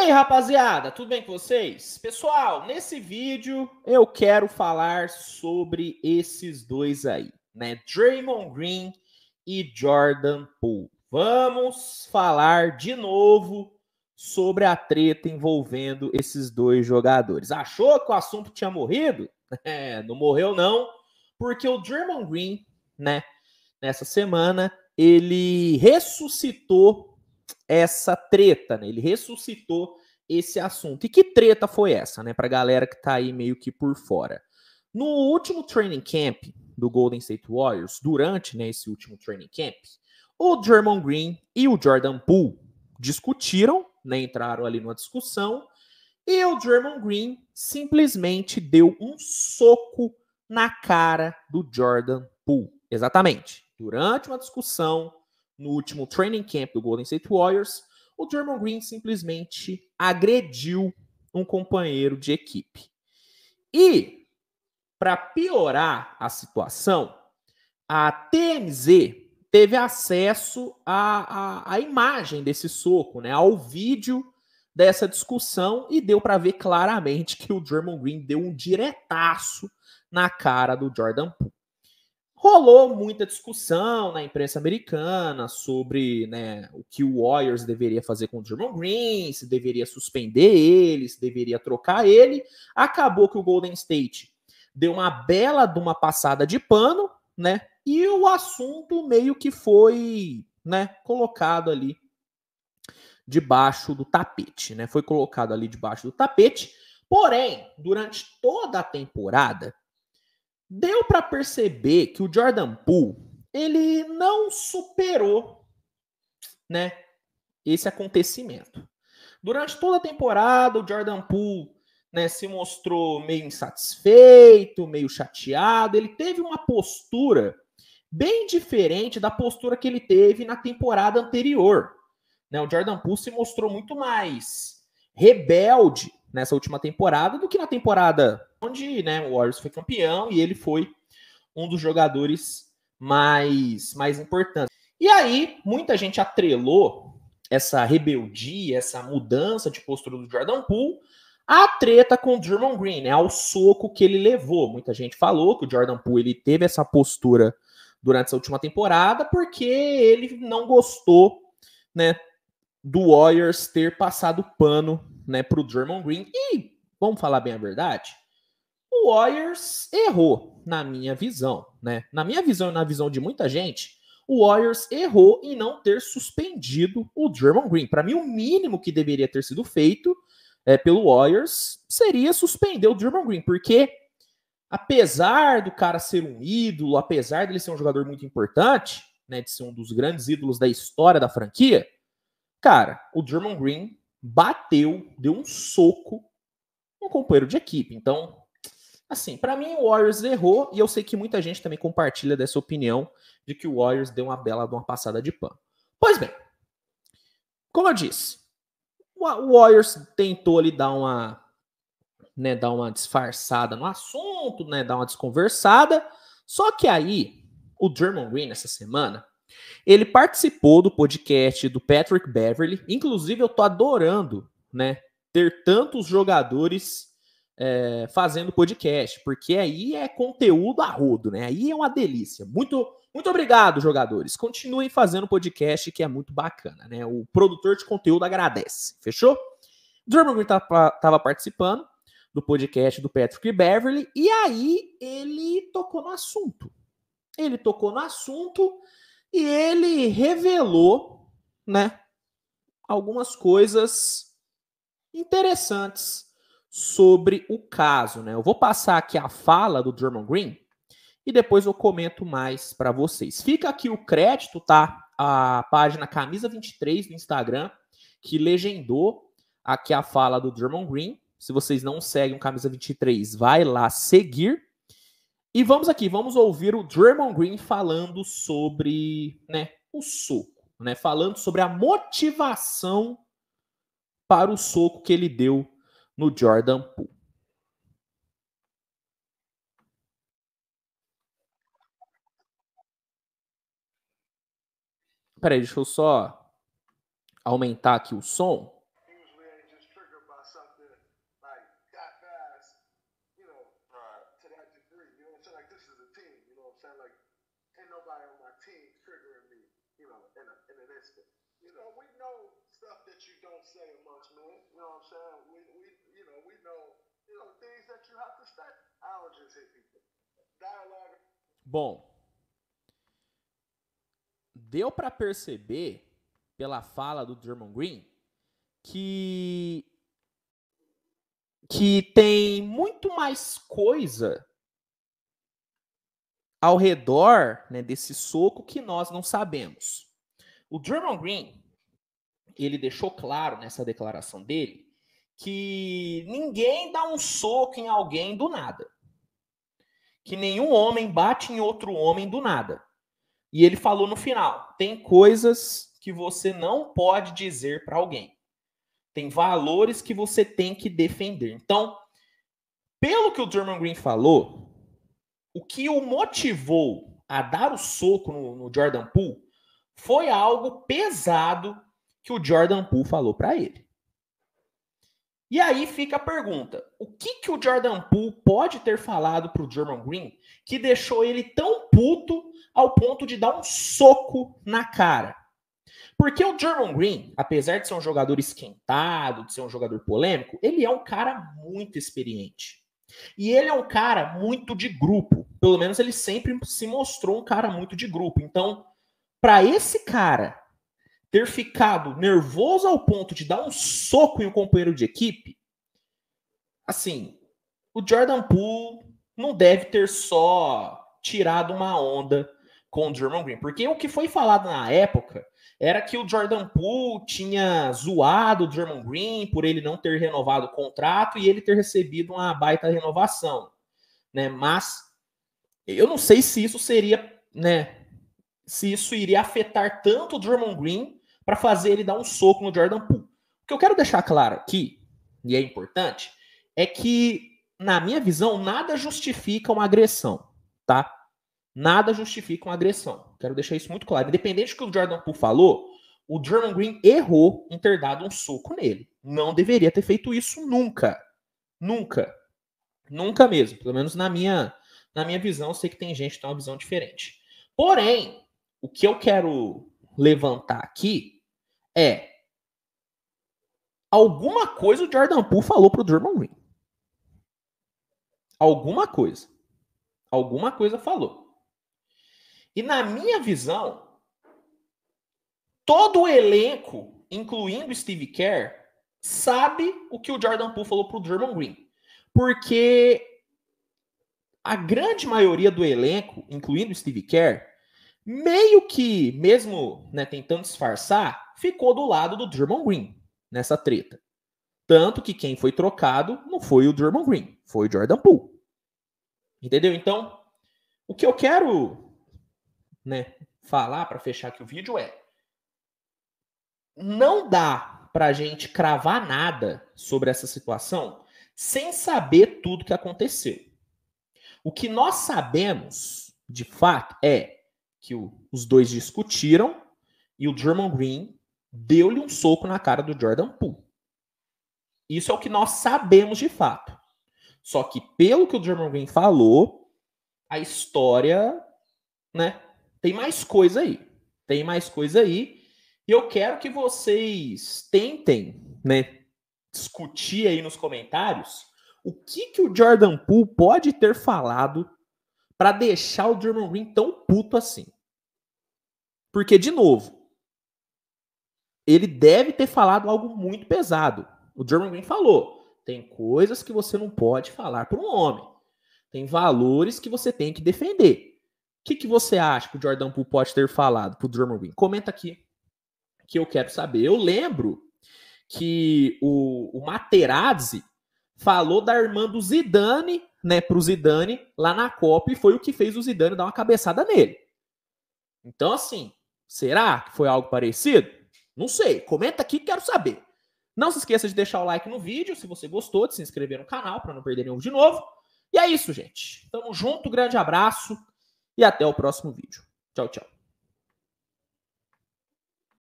aí, rapaziada, tudo bem com vocês? Pessoal, nesse vídeo eu quero falar sobre esses dois aí, né? Draymond Green e Jordan Poole. Vamos falar de novo sobre a treta envolvendo esses dois jogadores. Achou que o assunto tinha morrido? É, não morreu não, porque o Draymond Green, né, nessa semana, ele ressuscitou essa treta, né? Ele ressuscitou esse assunto. E que treta foi essa, né? a galera que tá aí meio que por fora. No último training camp do Golden State Warriors, durante né, esse último training camp, o German Green e o Jordan Poole discutiram, né, entraram ali numa discussão, e o German Green simplesmente deu um soco na cara do Jordan Poole. Exatamente. Durante uma discussão, no último training camp do Golden State Warriors, o German Green simplesmente agrediu um companheiro de equipe. E, para piorar a situação, a TMZ teve acesso à, à, à imagem desse soco, né, ao vídeo dessa discussão e deu para ver claramente que o Draymond Green deu um diretaço na cara do Jordan Poole. Rolou muita discussão na imprensa americana sobre né, o que o Warriors deveria fazer com o Draymond Green, se deveria suspender ele, se deveria trocar ele. Acabou que o Golden State deu uma bela de uma passada de pano, né? E o assunto meio que foi, né, colocado ali debaixo do tapete, né? Foi colocado ali debaixo do tapete. Porém, durante toda a temporada, deu para perceber que o Jordan Poole ele não superou, né, esse acontecimento. Durante toda a temporada, o Jordan Poole né, se mostrou meio insatisfeito, meio chateado. Ele teve uma postura bem diferente da postura que ele teve na temporada anterior. Né? O Jordan Poole se mostrou muito mais rebelde nessa última temporada do que na temporada onde né, o Warriors foi campeão e ele foi um dos jogadores mais, mais importantes. E aí, muita gente atrelou essa rebeldia, essa mudança de postura do Jordan Poole à treta com o Drummond Green, né, ao soco que ele levou. Muita gente falou que o Jordan Poole ele teve essa postura durante essa última temporada porque ele não gostou né, do Warriors ter passado pano né, para o Drummond Green. E, vamos falar bem a verdade, o Warriors errou, na minha visão, né? Na minha visão e na visão de muita gente, o Warriors errou em não ter suspendido o Draymond Green. Para mim, o mínimo que deveria ter sido feito é, pelo Warriors seria suspender o Draymond Green, porque apesar do cara ser um ídolo, apesar dele ser um jogador muito importante, né, de ser um dos grandes ídolos da história da franquia, cara, o Draymond Green bateu, deu um soco no companheiro de equipe. Então, Assim, para mim o Warriors errou e eu sei que muita gente também compartilha dessa opinião de que o Warriors deu uma bela de uma passada de pano. Pois bem, como eu disse, o Warriors tentou ali dar uma, né, dar uma disfarçada no assunto, né, dar uma desconversada. Só que aí o German Green essa semana ele participou do podcast do Patrick Beverly. Inclusive, eu tô adorando, né, ter tantos jogadores é, fazendo podcast, porque aí é conteúdo a rodo, né? Aí é uma delícia. Muito, muito obrigado, jogadores. Continuem fazendo podcast, que é muito bacana, né? O produtor de conteúdo agradece. Fechou? Drummond Green estava participando do podcast do Patrick Beverly, e aí ele tocou no assunto. Ele tocou no assunto e ele revelou, né, algumas coisas interessantes sobre o caso. Né? Eu vou passar aqui a fala do Drummond Green e depois eu comento mais para vocês. Fica aqui o crédito, tá? A página Camisa 23 no Instagram, que legendou aqui a fala do Drummond Green. Se vocês não seguem o Camisa 23, vai lá seguir. E vamos aqui, vamos ouvir o Drummond Green falando sobre né, o soco, né? Falando sobre a motivação para o soco que ele deu no Jordan Poole. Peraí, deixa eu só aumentar aqui o som. you know, we know stuff that you don't say amongst men. You know what I'm saying? We, we Bom, deu para perceber pela fala do Draymond Green que que tem muito mais coisa ao redor né, desse soco que nós não sabemos. O Draymond Green ele deixou claro nessa declaração dele que ninguém dá um soco em alguém do nada que nenhum homem bate em outro homem do nada. E ele falou no final: tem coisas que você não pode dizer para alguém. Tem valores que você tem que defender. Então, pelo que o German Green falou, o que o motivou a dar o soco no, no Jordan Poole foi algo pesado que o Jordan Poole falou para ele. E aí fica a pergunta: o que, que o Jordan Poole pode ter falado para o German Green que deixou ele tão puto ao ponto de dar um soco na cara? Porque o German Green, apesar de ser um jogador esquentado, de ser um jogador polêmico, ele é um cara muito experiente. E ele é um cara muito de grupo. Pelo menos ele sempre se mostrou um cara muito de grupo. Então, para esse cara ter ficado nervoso ao ponto de dar um soco em um companheiro de equipe, assim, o Jordan Poole não deve ter só tirado uma onda com o German Green, porque o que foi falado na época era que o Jordan Poole tinha zoado o German Green por ele não ter renovado o contrato e ele ter recebido uma baita renovação, né? Mas eu não sei se isso seria, né, se isso iria afetar tanto o Drummond Green para fazer ele dar um soco no Jordan Poole. O que eu quero deixar claro aqui, e é importante, é que, na minha visão, nada justifica uma agressão, tá? Nada justifica uma agressão. Quero deixar isso muito claro. Independente do que o Jordan Poole falou, o German Green errou em ter dado um soco nele. Não deveria ter feito isso nunca. Nunca. Nunca mesmo. Pelo menos na minha, na minha visão, sei que tem gente que tem uma visão diferente. Porém, o que eu quero levantar aqui é alguma coisa o Jordan Poole falou pro Draymond Green. Alguma coisa. Alguma coisa falou. E na minha visão, todo o elenco, incluindo Steve Kerr, sabe o que o Jordan Poole falou pro Draymond Green. Porque a grande maioria do elenco, incluindo Steve Kerr, meio que, mesmo né, tentando disfarçar, ficou do lado do Draymond Green nessa treta. Tanto que quem foi trocado não foi o Draymond Green, foi o Jordan Poole. Entendeu? Então, o que eu quero né, falar para fechar aqui o vídeo é: não dá para a gente cravar nada sobre essa situação sem saber tudo o que aconteceu. O que nós sabemos, de fato, é que o, os dois discutiram e o German Green deu-lhe um soco na cara do Jordan Poole. Isso é o que nós sabemos de fato. Só que pelo que o German Green falou, a história, né, tem mais coisa aí. Tem mais coisa aí. E eu quero que vocês tentem, né, discutir aí nos comentários o que que o Jordan Poole pode ter falado para deixar o Draymond Green tão puto assim. Porque, de novo, ele deve ter falado algo muito pesado. O Draymond Green falou: tem coisas que você não pode falar para um homem. Tem valores que você tem que defender. O que, que você acha que o Jordan Poole pode ter falado para o Draymond Green? Comenta aqui, que eu quero saber. Eu lembro que o, o Materazzi falou da irmã do Zidane né, para o Zidane lá na Copa e foi o que fez o Zidane dar uma cabeçada nele. Então, assim, será que foi algo parecido? Não sei. Comenta aqui, quero saber. Não se esqueça de deixar o like no vídeo, se você gostou, de se inscrever no canal para não perder nenhum de novo. E é isso, gente. Tamo junto, grande abraço e até o próximo vídeo. Tchau, tchau.